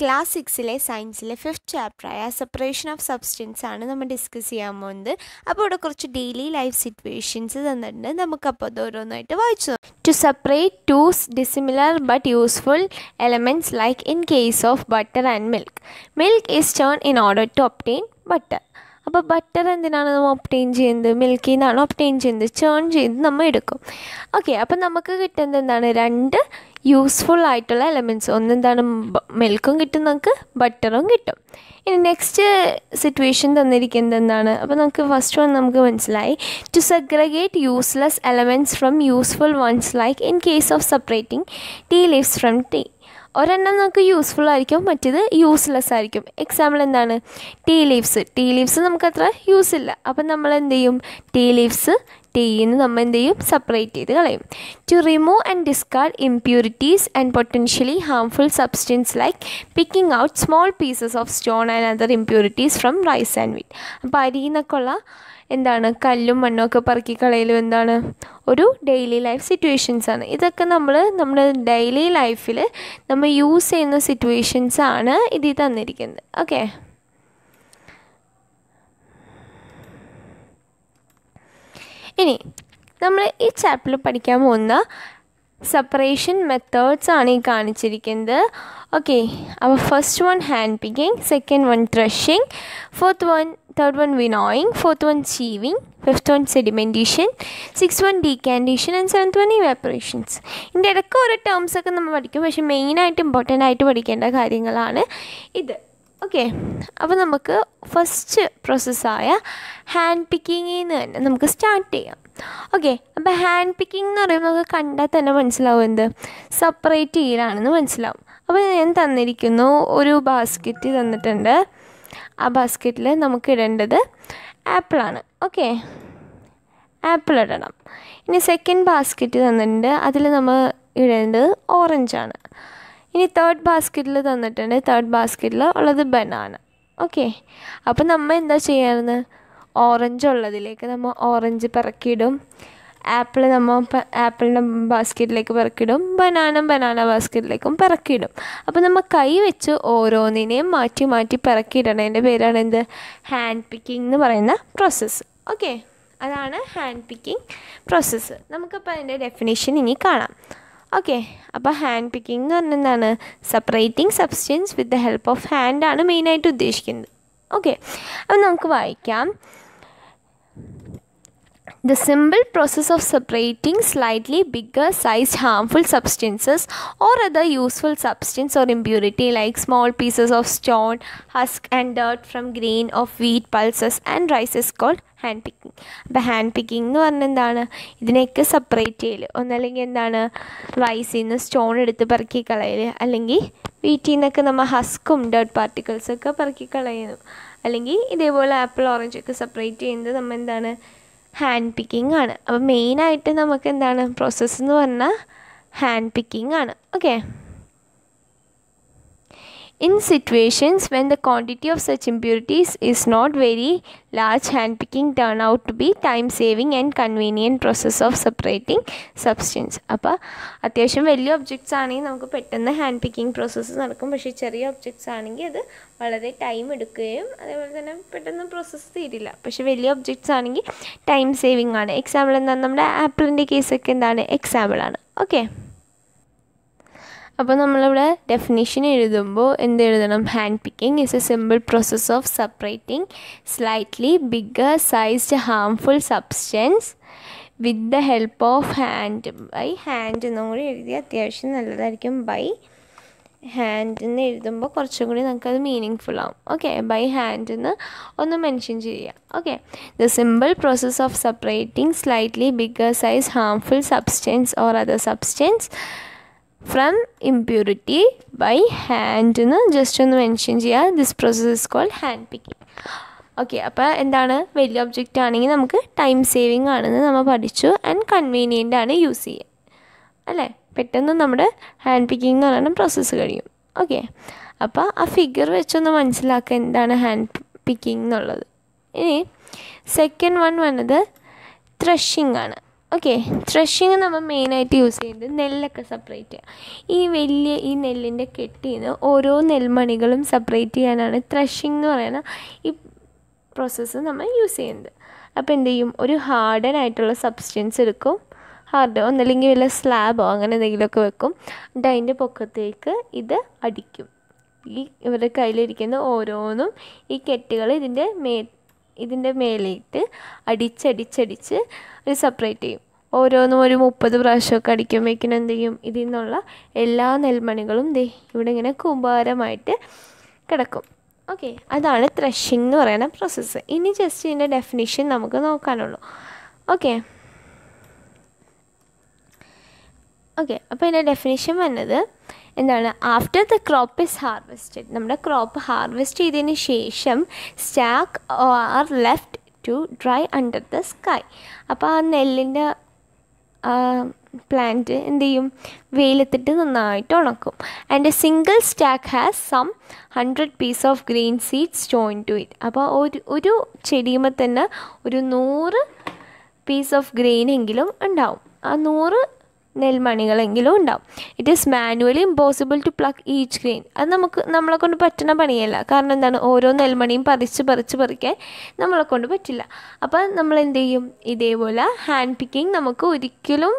Class സിക്സിലെ സയൻസിലെ chapter ചാപ്റ്ററായ സെപ്പറേഷൻ ഓഫ് സബ്സ്റ്റൻസ് ആണ് നമ്മൾ ഡിസ്കസ് ചെയ്യാൻ പോകുന്നത് അപ്പോൾ ഇവിടെ കുറച്ച് ഡെയിലി ലൈഫ് സിറ്റുവേഷൻസ് തന്നിട്ടുണ്ട് നമുക്കപ്പോൾ അത് ഓരോന്നായിട്ട് വായിച്ചു to separate two dissimilar but useful elements like in case of butter and milk milk is turn in order to obtain butter അപ്പോൾ ബട്ടർ എന്തിനാണ് നമ്മൾ ഒപ്റ്റെയിൻ ചെയ്യുന്നത് മിൽക്കിൽ നിന്നാണ് ഒപ്റ്റെയിൻ ചെയ്യുന്നത് ചേൺ ചെയ്ത് നമ്മൾ എടുക്കും ഓക്കെ അപ്പോൾ നമുക്ക് കിട്ടുന്നത് എന്താണ് രണ്ട് യൂസ്ഫുൾ ആയിട്ടുള്ള എലമെൻറ്റ്സ് ഒന്നെന്താണ് മിൽക്കും കിട്ടും നമുക്ക് ബട്ടറും കിട്ടും ഇനി നെക്സ്റ്റ് സിറ്റുവേഷൻ തന്നിരിക്കുന്നത് എന്താണ് അപ്പോൾ നമുക്ക് ഫസ്റ്റ് വൺ നമുക്ക് മനസ്സിലായി to segregate useless elements from useful ones like in case of separating tea leaves from tea ഒരെണ്ണം നമുക്ക് യൂസ്ഫുൾ ആയിരിക്കും മറ്റേത് യൂസ്ലെസ് ആയിരിക്കും എക്സാമ്പിൾ എന്താണ് ടീ ലീവ്സ് ടീ ലീവ്സ് നമുക്കത്ര യൂസ് ഇല്ല അപ്പം നമ്മൾ എന്ത് ചെയ്യും ടീ ലീവ്സ് ടീന്ന് നമ്മൾ എന്ത് ചെയ്യും സെപ്പറേറ്റ് ചെയ്ത് കളയും to remove and discard impurities and potentially harmful substance like picking out small pieces of stone and other impurities from rice and wheat അപ്പോൾ അരിയിൽ നിന്നൊക്കെ ഉള്ള എന്താണ് കല്ലും മണ്ണൊക്കെ പറക്കി കളയലും എന്താണ് ഒരു ഡെയിലി ലൈഫ് സിറ്റുവേഷൻസാണ് ഇതൊക്കെ നമ്മൾ നമ്മുടെ ഡെയിലി ലൈഫിൽ നമ്മൾ യൂസ് ചെയ്യുന്ന സിറ്റുവേഷൻസാണ് ഇതിൽ തന്നിരിക്കുന്നത് ഓക്കെ ഇനി നമ്മൾ ഈ ചാപ്റ്ററിൽ പഠിക്കാൻ പോകുന്ന സെപ്പറേഷൻ മെത്തേഡ്സ് ആണ് ഈ കാണിച്ചിരിക്കുന്നത് ഓക്കെ അപ്പോൾ first one hand picking second one threshing fourth one third one winnowing, fourth one sieving, fifth one sedimentation six one decantation and seventh one evaporations ഇതിൻ്റെ ഇടയ്ക്ക് ഓരോ ടേംസൊക്കെ നമ്മൾ പഠിക്കും പക്ഷേ മെയിനായിട്ട് ഇമ്പോർട്ടൻ്റ് ആയിട്ട് പഠിക്കേണ്ട കാര്യങ്ങളാണ് ഇത് ഓക്കെ അപ്പോൾ നമുക്ക് ഫസ്റ്റ് പ്രോസസ്സായ ഹാൻഡ് പിക്കിങ്ങിൽ നിന്ന് തന്നെ നമുക്ക് സ്റ്റാർട്ട് ചെയ്യാം ഓക്കെ അപ്പോൾ ഹാൻഡ് പിക്കിംഗ് എന്ന് പറയുമ്പോൾ നമുക്ക് കണ്ടാൽ തന്നെ മനസ്സിലാവും എന്ത് സെപ്പറേറ്റ് ചെയ്യലാണെന്ന് മനസ്സിലാവും അപ്പോൾ ഞാൻ തന്നിരിക്കുന്നു ഒരു ബാസ്ക്കറ്റ് തന്നിട്ടുണ്ട് ആ ബാസ്ക്കറ്റിൽ നമുക്ക് ഇടേണ്ടത് ആപ്പിളാണ് ഓക്കെ ആപ്പിൾ ഇടണം ഇനി സെക്കൻഡ് ബാസ്ക്കറ്റ് തന്നിട്ടുണ്ട് അതിൽ നമ്മൾ ഇടേണ്ടത് ഓറഞ്ചാണ് ഇനി തേർഡ് ബാസ്ക്കറ്റിൽ തന്നിട്ടുണ്ട് തേർഡ് ബാസ്ക്കറ്റിൽ ഉള്ളത് ബനാന ഓക്കെ അപ്പോൾ നമ്മൾ എന്താ ചെയ്യാറുണ്ട് ഓറഞ്ച് ഉള്ളതിലേക്ക് നമ്മൾ ഓറഞ്ച് പിറക്കിയിടും ആപ്പിൾ നമ്മൾ ആപ്പിളിൻ്റെ ബാസ്ക്കറ്റിലേക്ക് പെറുക്കിടും ബനാന ബനാന ബാസ്ക്കറ്റിലേക്കും പെറുക്കിയിടും അപ്പോൾ നമ്മൾ കൈ വെച്ച് ഓരോന്നിനെയും മാറ്റി മാറ്റി പെറുക്കിയിടണതിൻ്റെ പേരാണ് എന്ത് ഹാൻഡ് പിക്കിംഗ് എന്ന് പറയുന്ന പ്രോസസ്സ് ഓക്കെ അതാണ് ഹാൻഡ് പിക്കിംഗ് പ്രോസസ്സ് നമുക്കപ്പോൾ അതിൻ്റെ ഡെഫിനേഷൻ ഇനി കാണാം ഓക്കെ അപ്പോൾ ഹാൻഡ് പിക്കിംഗ് എന്ന് പറഞ്ഞാൽ എന്താണ് separating substance with the help of ഹാൻഡാണ് മെയിനായിട്ട് ഉദ്ദേശിക്കുന്നത് ഓക്കെ അപ്പം നമുക്ക് വായിക്കാം The simple process of separating slightly bigger sized harmful substances or other useful substance or impurity like small pieces of stone, husk, and dirt from grain of wheat pulses and rice is called hand picking അപ്പോൾ hand picking എന്ന് പറഞ്ഞാൽ എന്താണ് ഇതിനെയൊക്കെ separate ചെയ്യൽ ഒന്നല്ലെങ്കിൽ എന്താണ് റൈസിൽ നിന്ന് stone എടുത്ത് പെറുക്കി കളയൽ അല്ലെങ്കിൽ വീറ്റിൽ നിന്നൊക്കെ നമ്മൾ ഹസ്കും ഡേർട്ട് പാർട്ടിക്കിൾസൊക്കെ പെറുക്കി കളയുന്നു അല്ലെങ്കിൽ ഇതേപോലെ ആപ്പിൾ ഓറഞ്ച് ഒക്കെ സെപ്പറേറ്റ് ചെയ്യുന്നത് നമ്മൾ എന്താണ് ഹാൻഡ് പിക്കിംഗ് ആണ് അപ്പം മെയിനായിട്ട് നമുക്ക് എന്താണ് പ്രോസസ്സ് എന്ന് പറഞ്ഞാൽ ഹാൻഡ് പിക്കിംഗ് ആണ് okay In situations when the quantity of such impurities is not very large, hand picking turn out to be time saving and convenient process of separating substance. അപ്പോൾ അത്യാവശ്യം വലിയ ഒബ്ജക്ട്സ് ആണെങ്കിൽ നമുക്ക് പെട്ടെന്ന് hand picking process നടക്കും പക്ഷേ ചെറിയ objects ആണെങ്കിൽ അത് വളരെ ടൈം എടുക്കുകയും അതേപോലെ തന്നെ പെട്ടെന്ന് പ്രോസസ്സ് തീരില്ല പക്ഷേ വലിയ ഒബ്ജക്ട്സ് ആണെങ്കിൽ ടൈം സേവിങ് ആണ് എക്സാമ്പിൾ എന്താണ് നമ്മുടെ ആപ്പിളിൻ്റെ കേസൊക്കെ എന്താണ് എക്സാമ്പിളാണ് ഓക്കെ അപ്പോൾ നമ്മളിവിടെ ഡെഫിനിഷൻ എഴുതുമ്പോൾ എന്ത് എഴുതണം hand picking is a simple process of separating slightly bigger sized harmful substance with the help of hand by hand എന്നും കൂടി എഴുതി അത്യാവശ്യം നല്ലതായിരിക്കും ബൈ ഹാൻഡ് എന്ന് എഴുതുമ്പോൾ കുറച്ചും കൂടി നമുക്കത് മീനിങ് ഫുൾ ആവും ഓക്കെ ബൈ ഹാൻഡ് എന്ന് ഒന്ന് മെൻഷൻ ചെയ്യാം okay the simple process of separating slightly bigger size harmful substance or other substance from impurity by hand എന്ന് ജസ്റ്റ് ഒന്ന് മെൻഷൻ ചെയ്യുക this process is called hand picking okay അപ്പോൾ എന്താണ് വലിയ object ആണെങ്കിൽ നമുക്ക് ടൈം സേവിങ് ആണെന്ന് നമ്മൾ പഠിച്ചു ആൻഡ് കൺവീനിയൻ്റ് ആണ് യൂസ് ചെയ്യുക അല്ലേ പെട്ടെന്ന് നമ്മുടെ ഹാൻഡ് പിക്കിംഗ് എന്ന് പറയുന്ന പ്രോസസ്സ് കഴിയും ഓക്കെ അപ്പോൾ ആ ഫിഗർ വെച്ചൊന്ന് മനസ്സിലാക്കുക എന്താണ് ഹാൻഡ് പിക്കിംഗ് എന്നുള്ളത് ഇനി സെക്കൻഡ് വൺ വന്നത് ത്രഷിംഗ് ആണ് ഓക്കെ ത്രഷിങ് നമ്മൾ മെയിനായിട്ട് യൂസ് ചെയ്യുന്നത് നെല്ലൊക്കെ സെപ്പറേറ്റ് ചെയ്യുക ഈ വലിയ ഈ നെല്ലിൻ്റെ കെട്ടിൽ നിന്ന് ഓരോ നെൽമണികളും സെപ്പറേറ്റ് ചെയ്യാനാണ് ത്രഷിങ് എന്ന് പറയുന്ന ഈ പ്രോസസ്സ് നമ്മൾ യൂസ് ചെയ്യുന്നത് അപ്പോൾ എന്ത് ചെയ്യും ഒരു ഹാർഡൻ ആയിട്ടുള്ള സബ്സ്റ്റൻസ് എടുക്കും ഹാർഡ് ഒന്നല്ലെങ്കിൽ വല്ല സ്ലാബോ അങ്ങനെ എന്തെങ്കിലുമൊക്കെ വെക്കും എന്നിട്ട് അതിൻ്റെ പൊക്കത്തേക്ക് ഇത് അടിക്കും ഈ ഇവരുടെ കയ്യിലിരിക്കുന്ന ഓരോന്നും ഈ കെട്ടുകൾ ഇതിൻ്റെ മേ ഇതിൻ്റെ മേലെയിട്ട് അടിച്ചടിച്ചടിച്ച് ഒരു സെപ്പറേറ്റ് ചെയ്യും ഓരോന്നും ഒരു മുപ്പത് പ്രാവശ്യമൊക്കെ അടിക്കുമ്പോഴേക്കും എന്ത് ചെയ്യും ഇതിൽ നിന്നുള്ള എല്ലാ നെൽമണികളും ദേ ഇവിടെ ഇങ്ങനെ കൂമ്പാരമായിട്ട് കിടക്കും ഓക്കെ അതാണ് ത്രഷിംഗ് എന്ന് പറയുന്ന പ്രോസസ്സ് ഇനി ജസ്റ്റ് ഇതിൻ്റെ ഡെഫിനിഷൻ നമുക്ക് നോക്കാനുള്ളൂ ഓക്കെ ഓക്കെ അപ്പോൾ ഇതിൻ്റെ ഡെഫിനിഷൻ വന്നത് എന്താണ് after the crop is harvested നമ്മുടെ ക്രോപ്പ് ഹാർവെസ്റ്റ് ചെയ്തതിന് ശേഷം stack are left to dry under the sky അപ്പോൾ ആ നെല്ലിൻ്റെ പ്ലാന്റ് എന്ത് ചെയ്യും വെയിലത്തിട്ട് നന്നായിട്ട് ഉണക്കും and a single stack has some hundred piece of green seeds join to it അപ്പോൾ ഒരു ഒരു ചെടിയുമ്പോൾ തന്നെ ഒരു നൂറ് പീസ് ഓഫ് ഗ്രെയിൻ എങ്കിലും ഉണ്ടാവും ആ നൂറ് നെൽമണികളെങ്കിലും ഉണ്ടാവും it is manually impossible to pluck each grain അത് നമുക്ക് നമ്മളെ കൊണ്ട് പറ്റുന്ന പണിയല്ല കാരണം എന്താണ് ഓരോ നെൽമണിയും പറിച്ച് പറിച്ച് പറിക്കാൻ നമ്മളെ കൊണ്ട് പറ്റില്ല അപ്പം നമ്മൾ എന്ത് ചെയ്യും ഇതേപോലെ ഹാൻഡ് പിക്കിങ് നമുക്ക് ഒരിക്കലും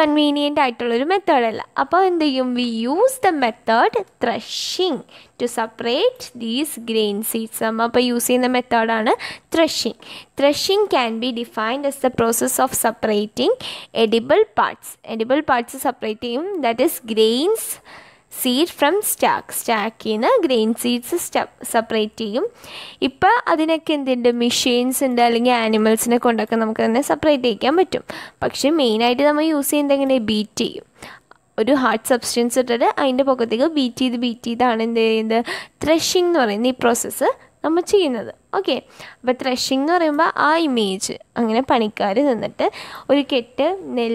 കൺവീനിയൻ്റ് ആയിട്ടുള്ളൊരു മെത്തേഡല്ല അപ്പോൾ എന്ത് ചെയ്യും we use the method threshing to separate these grain seeds നമ്മൾ അപ്പോൾ യൂസ് ചെയ്യുന്ന മെത്തേഡാണ് threshing threshing can be defined as the process of separating edible parts edible parts separate ചെയ്യും that is grains seed from stack സ്റ്റാക്കിൽ നിന്ന് grain seeds separate ചെയ്യും ഇപ്പോൾ അതിനൊക്കെ എന്തുണ്ട് മെഷീൻസ് ഉണ്ട് അല്ലെങ്കിൽ ആനിമൽസിനെ കൊണ്ടൊക്കെ നമുക്ക് തന്നെ സെപ്പറേറ്റ് ചെയ്യിക്കാൻ പറ്റും പക്ഷേ മെയിനായിട്ട് നമ്മൾ യൂസ് ചെയ്യുന്നത് എങ്ങനെ ബീറ്റ് ചെയ്യും ഒരു ഹാർഡ് സബ്സ്റ്റൻസ് ഇട്ടിട്ട് അതിൻ്റെ പുറത്തേക്ക് ബീറ്റ് ചെയ്ത് ബീറ്റ് ചെയ്താണ് എന്ത് ചെയ്യുന്നത് ത്രഷിങ് എന്ന് പറയുന്ന ഈ പ്രോസസ്സ് നമ്മൾ ചെയ്യുന്നത് ഓക്കെ അപ്പോൾ ത്രഷിംഗ് എന്ന് പറയുമ്പോൾ ആ ഇമേജ് അങ്ങനെ പണിക്കാർ നിന്നിട്ട് ഒരു കെട്ട് നെൽ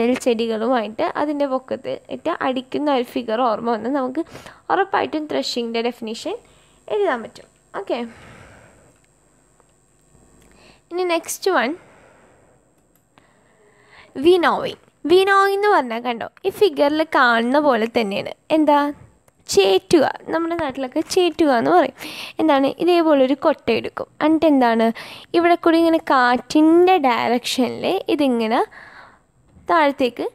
നെൽച്ചെടികളുമായിട്ട് അതിൻ്റെ പൊക്കത്ത് ഇട്ട് അടിക്കുന്ന ഒരു ഫിഗർ ഓർമ്മ വന്ന് നമുക്ക് ഉറപ്പായിട്ടും ത്രഷിങ്ങിൻ്റെ ഡെഫിനിഷൻ എഴുതാൻ പറ്റും ഓക്കെ ഇനി നെക്സ്റ്റ് വൺ വിനോവിങ് വിനോയ് എന്ന് പറഞ്ഞാൽ കണ്ടോ ഈ ഫിഗറിൽ കാണുന്ന പോലെ തന്നെയാണ് എന്താ ചേറ്റുക നമ്മുടെ നാട്ടിലൊക്കെ ചേറ്റുക എന്ന് പറയും എന്താണ് ഇതേപോലൊരു കൊട്ട എടുക്കും എന്നിട്ട് എന്താണ് ഇവിടെ കൂടി ഇങ്ങനെ കാറ്റിൻ്റെ ഡയറക്ഷനിൽ ഇതിങ്ങനെ താഴത്തേക്ക്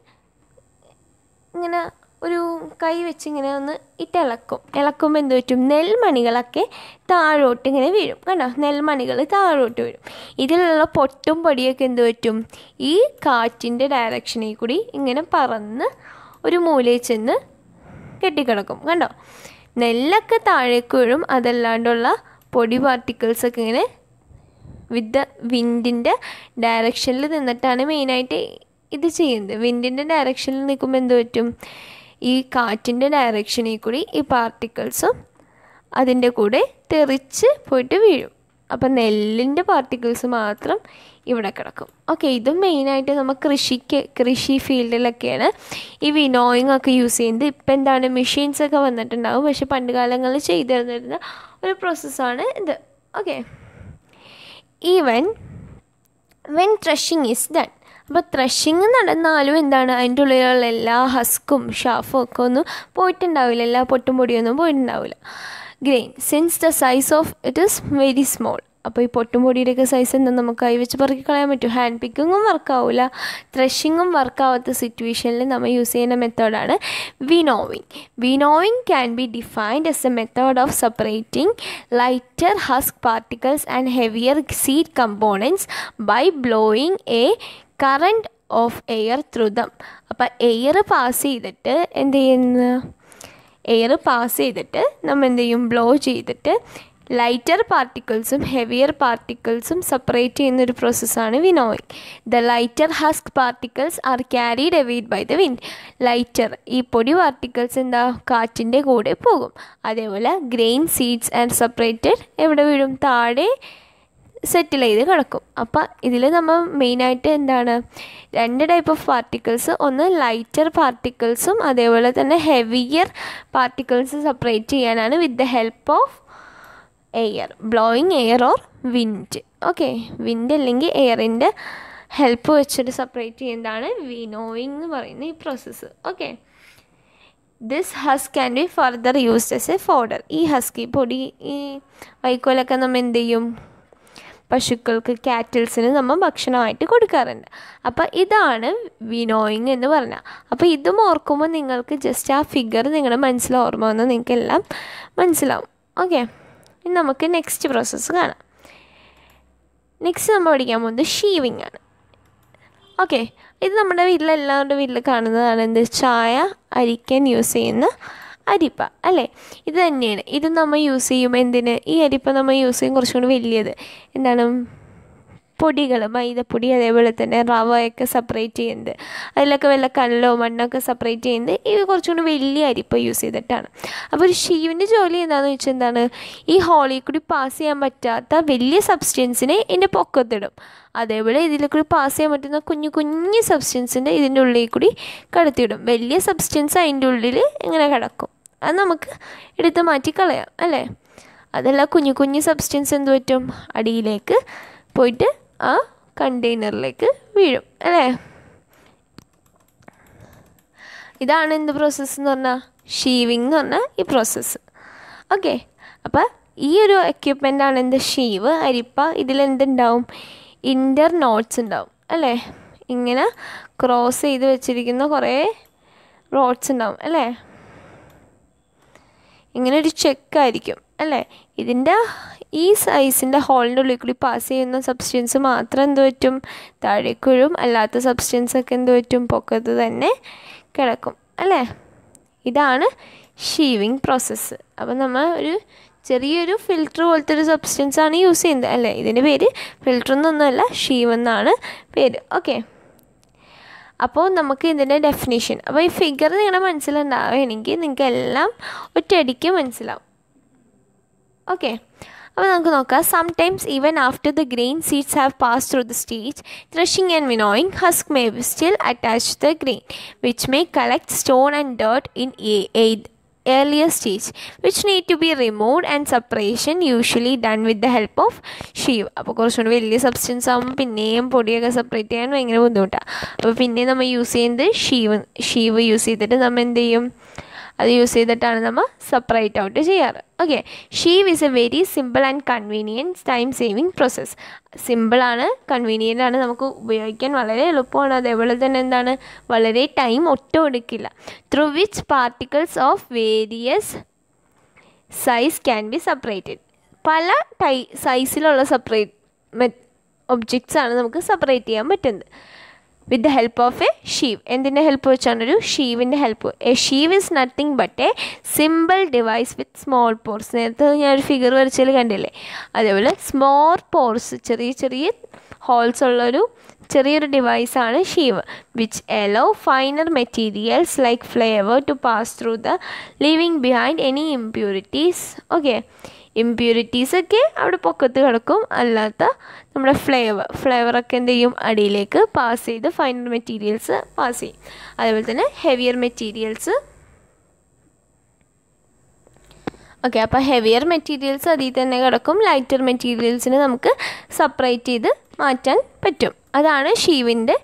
ഇങ്ങനെ ഒരു കൈ വെച്ചിങ്ങനെ ഒന്ന് ഇട്ടിളക്കും ഇളക്കുമ്പോൾ എന്ത് പറ്റും നെൽമണികളൊക്കെ താഴോട്ട് ഇങ്ങനെ വീഴും കണ്ടോ നെൽമണികൾ താഴോട്ട് വീഴും ഇതിലുള്ള പൊട്ടും പൊടിയൊക്കെ എന്ത് പറ്റും ഈ കാറ്റിൻ്റെ ഡയറക്ഷനിൽ കൂടി ഇങ്ങനെ പറന്ന് ഒരു മൂലയിൽ ചെന്ന് കെട്ടിക്കിടക്കും കണ്ടോ നെല്ലൊക്കെ താഴേക്ക് വീഴും അതല്ലാണ്ടുള്ള പൊടി പാർട്ടിക്കിൾസൊക്കെ ഇങ്ങനെ വിത്ത് വിൻഡിൻ്റെ ഡയറക്ഷനിൽ നിന്നിട്ടാണ് മെയിനായിട്ട് ഇത് ചെയ്യുന്നത് വിൻഡിൻ്റെ ഡയറക്ഷനിൽ നിൽക്കുമ്പോൾ എന്ത് പറ്റും ഈ കാറ്റിൻ്റെ ഡയറക്ഷനിൽ കൂടി ഈ പാർട്ടിക്കിൾസും അതിൻ്റെ കൂടെ തെറിച്ച് പോയിട്ട് വീഴും അപ്പം നെല്ലിൻ്റെ പാർട്ടിക്കിൾസ് മാത്രം ഇവിടെ കിടക്കും ഓക്കെ ഇതും മെയിനായിട്ട് നമ്മൾ കൃഷിക്ക് കൃഷി ഫീൽഡിലൊക്കെയാണ് ഈ വിനോയിങ് ഒക്കെ യൂസ് ചെയ്യുന്നത് ഇപ്പം എന്താണ് മെഷീൻസൊക്കെ വന്നിട്ടുണ്ടാകും പക്ഷെ പണ്ട് കാലങ്ങളിൽ ചെയ്തിരുന്നിരുന്ന ഒരു പ്രോസസ്സാണ് ഇത് okay even when threshing is done അപ്പോൾ ത്രഷിങ് നടന്നാലും എന്താണ് അതിൻ്റെ ഉള്ളിലുള്ള എല്ലാ ഹസ്ക്കും ഷാഫും ഒക്കെ ഒന്നും പോയിട്ടുണ്ടാവില്ല എല്ലാ പൊട്ടും പൊടിയൊന്നും പോയിട്ടുണ്ടാവില്ല grain since the size of it is very small അപ്പോൾ ഈ പൊട്ടും പൊടിയുടെയൊക്കെ സൈസ് എന്താ നമുക്ക് കൈ വെച്ച് പറക്കി കളയാൻ പറ്റും ഹാൻഡ് പിക്കിങ്ങും വർക്കാവില്ല ത്രഷിങ്ങും വർക്കാവാത്ത സിറ്റുവേഷനിൽ നമ്മൾ യൂസ് ചെയ്യുന്ന മെത്തേഡാണ് winnowing winnowing can be defined as a method of separating lighter husk particles and heavier seed components by blowing a current of air through them അപ്പം എയർ പാസ് ചെയ്തിട്ട് എന്ത് ചെയ്യുന്നു എയർ പാസ് ചെയ്തിട്ട് നമ്മൾ എന്ത് ചെയ്യും ബ്ലോ ചെയ്തിട്ട് ലൈറ്റർ പാർട്ടിക്കിൾസും ഹെവിയർ പാർട്ടിക്കിൾസും സെപ്പറേറ്റ് ചെയ്യുന്ന ഒരു പ്രോസസ്സാണ് winnowing the lighter husk particles are carried away by the wind lighter ഈ പൊടി പാർട്ടിക്കിൾസ് എന്താ കാറ്റിൻ്റെ കൂടെ പോകും അതേപോലെ ഗ്രെയിൻ സീഡ്സ് ആൻഡ് സെപ്പറേറ്റഡ് എവിടെ വീഴും താഴെ സെറ്റിൽ ചെയ്ത് കിടക്കും അപ്പോൾ ഇതിൽ നമ്മൾ മെയിനായിട്ട് എന്താണ് രണ്ട് ടൈപ്പ് ഓഫ് പാർട്ടിക്കിൾസ് ഒന്ന് ലൈറ്റർ പാർട്ടിക്കിൾസും അതേപോലെ തന്നെ ഹെവിയർ പാർട്ടിക്കിൾസ് സെപ്പറേറ്റ് ചെയ്യാനാണ് with the help of air blowing air or wind okay wind അല്ലെങ്കിൽ എയറിൻ്റെ ഹെൽപ്പ് വെച്ചിട്ട് സെപ്പറേറ്റ് ചെയ്യുന്നതാണ് വിനോയിങ് എന്ന് പറയുന്ന ഈ process okay this husk can be further used as a fodder ഈ ഹസ്കി പൊടി ഈ വൈക്കോലൊക്കെ നമ്മൾ എന്ത് ചെയ്യും പശുക്കൾക്ക് കാറ്റിൽസിന് നമ്മൾ ഭക്ഷണമായിട്ട് കൊടുക്കാറുണ്ട് അപ്പോൾ ഇതാണ് വിനോയിങ് എന്ന് പറഞ്ഞാൽ അപ്പോൾ ഇതും ഓർക്കുമ്പോൾ നിങ്ങൾക്ക് ജസ്റ്റ് ആ ഫിഗർ നിങ്ങളുടെ മനസ്സിൽ ഓർമ്മ വന്ന് എല്ലാം മനസ്സിലാവും ഓക്കെ ഇനി നമുക്ക് നെക്സ്റ്റ് പ്രോസസ്സ് കാണാം നെക്സ്റ്റ് നമ്മൾ പഠിക്കാൻ പോകുന്നത് ഷീവിങ് ആണ് ഓക്കെ ഇത് നമ്മുടെ വീട്ടിൽ എല്ലാവരുടെ വീട്ടിൽ കാണുന്നതാണ് എന്ത് ചായ അരിക്കാൻ യൂസ് ചെയ്യുന്ന അരിപ്പ അല്ലേ ഇത് തന്നെയാണ് ഇത് നമ്മൾ യൂസ് ചെയ്യും എന്തിന് ഈ അരിപ്പ നമ്മൾ യൂസ് ചെയ്യും കുറച്ചും കൂടി വലിയത് എന്താണ് പൊടികൾ മൈദപ്പൊടി അതേപോലെ തന്നെ റവയൊക്കെ സെപ്പറേറ്റ് ചെയ്യുന്നത് അതിലൊക്കെ വല്ല കല്ലോ മണ്ണൊക്കെ സെപ്പറേറ്റ് ചെയ്യുന്നത് ഈ കുറച്ചുകൂടി വലിയ അരിപ്പ യൂസ് ചെയ്തിട്ടാണ് അപ്പോൾ ഒരു ഷീവിൻ്റെ ജോലി എന്താണെന്ന് വെച്ചാൽ എന്താണ് ഈ ഹോളിൽ കൂടി പാസ് ചെയ്യാൻ പറ്റാത്ത വലിയ സബ്സ്റ്റൻസിനെ ഇതിൻ്റെ പൊക്കത്തിടും അതേപോലെ ഇതിൽ കൂടി പാസ് ചെയ്യാൻ പറ്റുന്ന കുഞ്ഞു കുഞ്ഞു സബ്സ്റ്റൻസിൻ്റെ ഇതിൻ്റെ ഉള്ളിൽ കൂടി കടത്തിവിടും വലിയ സബ്സ്റ്റൻസ് അതിൻ്റെ ഉള്ളിൽ ഇങ്ങനെ കിടക്കും അത് നമുക്ക് എടുത്ത് കളയാം അല്ലേ അതെല്ലാം കുഞ്ഞു കുഞ്ഞു സബ്സ്റ്റൻസ് എന്ത് പറ്റും അടിയിലേക്ക് പോയിട്ട് ആ കണ്ടെയ്നറിലേക്ക് വീഴും അല്ലേ ഇതാണ് എന്ത് പ്രോസസ്സ് എന്ന് പറഞ്ഞാൽ ഷീവിങ് എന്ന് പറഞ്ഞാൽ ഈ പ്രോസസ്സ് ഓക്കെ അപ്പോൾ ഈ ഒരു എക്യുപ്മെൻ്റ് ആണ് എന്ത് ഷീവ് അരിപ്പ ഇതിലെന്തുണ്ടാവും ഇൻ്റർ നോട്ട്സ് ഉണ്ടാവും അല്ലേ ഇങ്ങനെ ക്രോസ് ചെയ്ത് വെച്ചിരിക്കുന്ന കുറേ റോഡ്സ് ഉണ്ടാവും അല്ലേ ഇങ്ങനെ ഒരു ചെക്കായിരിക്കും അല്ലേ ഇതിൻ്റെ ഈ സൈസിൻ്റെ ഹോളിൻ്റെ ഉള്ളിൽ കൂടി പാസ് ചെയ്യുന്ന സബ്സ്റ്റൻസ് മാത്രം എന്ത് പറ്റും താഴേക്കുഴും അല്ലാത്ത സബ്സ്റ്റൻസ് ഒക്കെ എന്ത് പറ്റും പൊക്കത്ത് തന്നെ കിടക്കും അല്ലേ ഇതാണ് ഷീവിങ് പ്രോസസ്സ് അപ്പോൾ നമ്മൾ ഒരു ചെറിയൊരു ഫിൽറ്റർ പോലത്തെ ഒരു സബ്സ്റ്റൻസ് ആണ് യൂസ് ചെയ്യുന്നത് അല്ലേ ഇതിൻ്റെ പേര് ഫിൽറ്റർ എന്നൊന്നുമല്ല ഷീവ് എന്നാണ് പേര് ഓക്കെ അപ്പോൾ നമുക്ക് ഇതിൻ്റെ ഡെഫിനേഷൻ അപ്പോൾ ഈ ഫിഗർ നിങ്ങളുടെ മനസ്സിലുണ്ടാവുകയാണെങ്കിൽ നിങ്ങൾക്ക് എല്ലാം ഒറ്റയടിക്ക് മനസ്സിലാവും ഓക്കെ അപ്പോൾ നമുക്ക് നോക്കാം sometimes even after the grain seeds have pass through the stage threshing and winnowing husk may be still attach the grain which may collect stone and dirt in eighth earlier stage which need to be removed and separation usually done with the help of sieve അപ്പോൾ കുറച്ചുകൂടി വലിയ substance ആകുമ്പോൾ പിന്നെയും പൊടിയൊക്കെ separate ചെയ്യാൻ ഭയങ്കര ബുദ്ധിമുട്ടാണ് അപ്പോൾ പിന്നെ നമ്മൾ യൂസ് ചെയ്യുന്നത് ഷീവ് ഷീവ് യൂസ് ചെയ്തിട്ട് നമ്മൾ എന്ത് ചെയ്യും അത് യൂസ് ചെയ്തിട്ടാണ് നമ്മൾ സെപ്പറേറ്റ് ഔട്ട് ചെയ്യാറ് okay sieve is a very simple and convenience time saving process സിമ്പിളാണ് കൺവീനിയൻ്റ് ആണ് നമുക്ക് ഉപയോഗിക്കാൻ വളരെ എളുപ്പമാണ് അതേപോലെ തന്നെ എന്താണ് വളരെ ടൈം ഒട്ടും എടുക്കില്ല through which particles of various size can be separated പല ടൈ സൈസിലുള്ള സെപ്പറേറ്റ് ഒബ്ജക്ട്സ് ആണ് നമുക്ക് സെപ്പറേറ്റ് ചെയ്യാൻ പറ്റുന്നത് with the help of a sieve എന്തിൻ്റെ ഹെൽപ്പ് വെച്ചാണ് ഒരു ഷീവിൻ്റെ help a sieve is nothing but a simple device with small pores നേരത്തെ ഞാനൊരു ഫിഗർ വരച്ചതിൽ കണ്ടില്ലേ അതേപോലെ സ്മോൾ പോർസ് ചെറിയ ചെറിയ ഹോൾസ് ഉള്ളൊരു ചെറിയൊരു ഡിവൈസാണ് sieve which allow finer materials like flavour to pass through the leaving behind any impurities okay ഇമ്പ്യൂരിറ്റീസൊക്കെ അവിടെ പൊക്കത്ത് കിടക്കും അല്ലാത്ത നമ്മുടെ ഫ്ലേവർ ഫ്ലേവറൊക്കെ എന്ത് ചെയ്യും അടിയിലേക്ക് പാസ് ചെയ്ത് ഫൈനൽ മെറ്റീരിയൽസ് പാസ് ചെയ്യും അതേപോലെ തന്നെ ഹെവിയർ മെറ്റീരിയൽസ് ഓക്കെ അപ്പോൾ ഹെവിയർ മെറ്റീരിയൽസ് അതിൽ തന്നെ കിടക്കും ലൈറ്റർ മെറ്റീരിയൽസിന് നമുക്ക് സെപ്പറേറ്റ് ചെയ്ത് മാറ്റാൻ പറ്റും അതാണ് ഷീവിൻ്റെ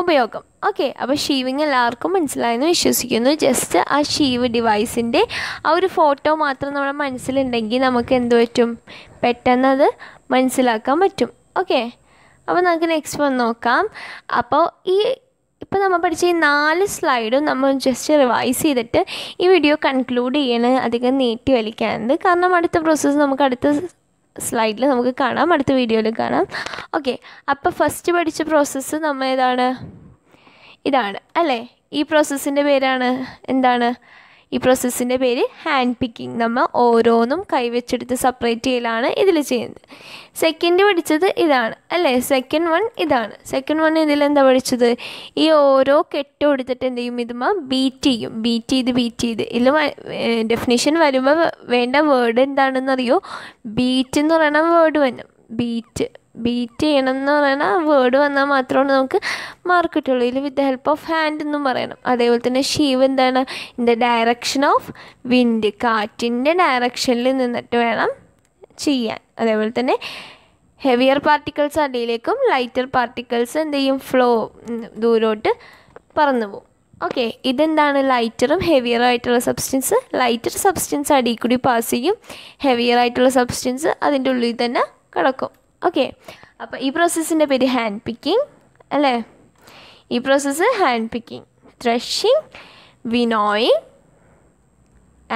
ഉപയോഗം ഓക്കെ അപ്പോൾ ഷീവിങ് എല്ലാവർക്കും മനസ്സിലായെന്ന് വിശ്വസിക്കുന്നു ജസ്റ്റ് ആ ഷീവ് ഡിവൈസിൻ്റെ ആ ഒരു ഫോട്ടോ മാത്രം നമ്മുടെ മനസ്സിലുണ്ടെങ്കിൽ നമുക്ക് എന്ത് പറ്റും പെട്ടെന്നത് മനസ്സിലാക്കാൻ പറ്റും ഓക്കെ അപ്പോൾ നമുക്ക് നെക്സ്റ്റ് വന്ന് നോക്കാം അപ്പോൾ ഈ ഇപ്പോൾ നമ്മൾ പഠിച്ച ഈ നാല് സ്ലൈഡും നമ്മൾ ജസ്റ്റ് റിവൈസ് ചെയ്തിട്ട് ഈ വീഡിയോ കൺക്ലൂഡ് ചെയ്യണം അധികം നീട്ടി വലിക്കാറുണ്ട് കാരണം അടുത്ത പ്രോസസ്സ് നമുക്ക് അടുത്ത സ്ലൈഡിൽ നമുക്ക് കാണാം അടുത്ത വീഡിയോയിൽ കാണാം ഓക്കെ അപ്പോൾ ഫസ്റ്റ് പഠിച്ച പ്രോസസ്സ് നമ്മൾ ഏതാണ് ഇതാണ് അല്ലേ ഈ പ്രോസസ്സിൻ്റെ പേരാണ് എന്താണ് ഈ പ്രോസസ്സിൻ്റെ പേര് ഹാൻഡ് പിക്കിംഗ് നമ്മൾ ഓരോന്നും കൈവച്ചെടുത്ത് സെപ്പറേറ്റ് ചെയ്യലാണ് ഇതിൽ ചെയ്യുന്നത് സെക്കൻഡ് പഠിച്ചത് ഇതാണ് അല്ലേ സെക്കൻഡ് വൺ ഇതാണ് സെക്കൻഡ് വൺ ഇതിലെന്താ പഠിച്ചത് ഈ ഓരോ കെട്ട് കൊടുത്തിട്ട് എന്ത് ചെയ്യും ഇതുമ്മ ബീറ്റ് ചെയ്യും ബീറ്റ് ചെയ്ത് ബീറ്റ് ചെയ്ത് ഇതിൽ ഡെഫിനേഷൻ വരുമ്പോൾ വേണ്ട വേർഡ് എന്താണെന്നറിയോ ബീറ്റ് എന്ന് പറയണ വേർഡ് വന്നു ബീറ്റ് ബീറ്റ് ചെയ്യണം എന്ന് പറയുന്ന വേർഡ് വന്നാൽ മാത്രമാണ് നമുക്ക് മാർക്ക് കിട്ടുള്ളൂ ഇതിൽ വിത്ത് ഹെൽപ്പ് ഓഫ് ഹാൻഡ് എന്നും പറയണം അതേപോലെ തന്നെ ഷീവ് എന്താണ് in the direction of wind കാറ്റിൻ്റെ ഡയറക്ഷനിൽ നിന്നിട്ട് വേണം ചെയ്യാൻ അതേപോലെ തന്നെ ഹെവിയർ പാർട്ടിക്കിൾസ് അടിയിലേക്കും ലൈറ്റർ പാർട്ടിക്കിൾസ് എന്ത് ചെയ്യും ഫ്ലോ ദൂരോട്ട് പറന്നു പോകും ഓക്കെ ഇതെന്താണ് ലൈറ്ററും ഹെവിയറായിട്ടുള്ള സബ്സ്റ്റൻസ് ലൈറ്റർ സബ്സ്റ്റൻസ് അടിയിൽ കൂടി പാസ് ചെയ്യും ഹെവിയറായിട്ടുള്ള സബ്സ്റ്റൻസ് അതിൻ്റെ ഉള്ളിൽ തന്നെ കിടക്കും ഓക്കെ അപ്പോൾ ഈ പ്രോസസ്സിൻ്റെ പേര് ഹാൻഡ് പിക്കിംഗ് അല്ലേ ഈ process hand picking threshing winnowing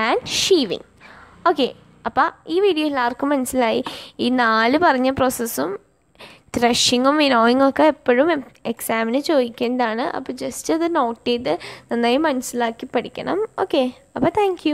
and sieving okay അപ്പോൾ ഈ വീഡിയോ എല്ലാവർക്കും മനസ്സിലായി ഈ നാല് പറഞ്ഞ പ്രോസസ്സും ത്രഷിങ്ങും വിനോയിങ്ങും ഒക്കെ എപ്പോഴും എക്സാമിന് ചോദിക്കേണ്ടതാണ് അപ്പോൾ ജസ്റ്റ് അത് നോട്ട് ചെയ്ത് നന്നായി മനസ്സിലാക്കി പഠിക്കണം ഓക്കെ അപ്പോൾ താങ്ക്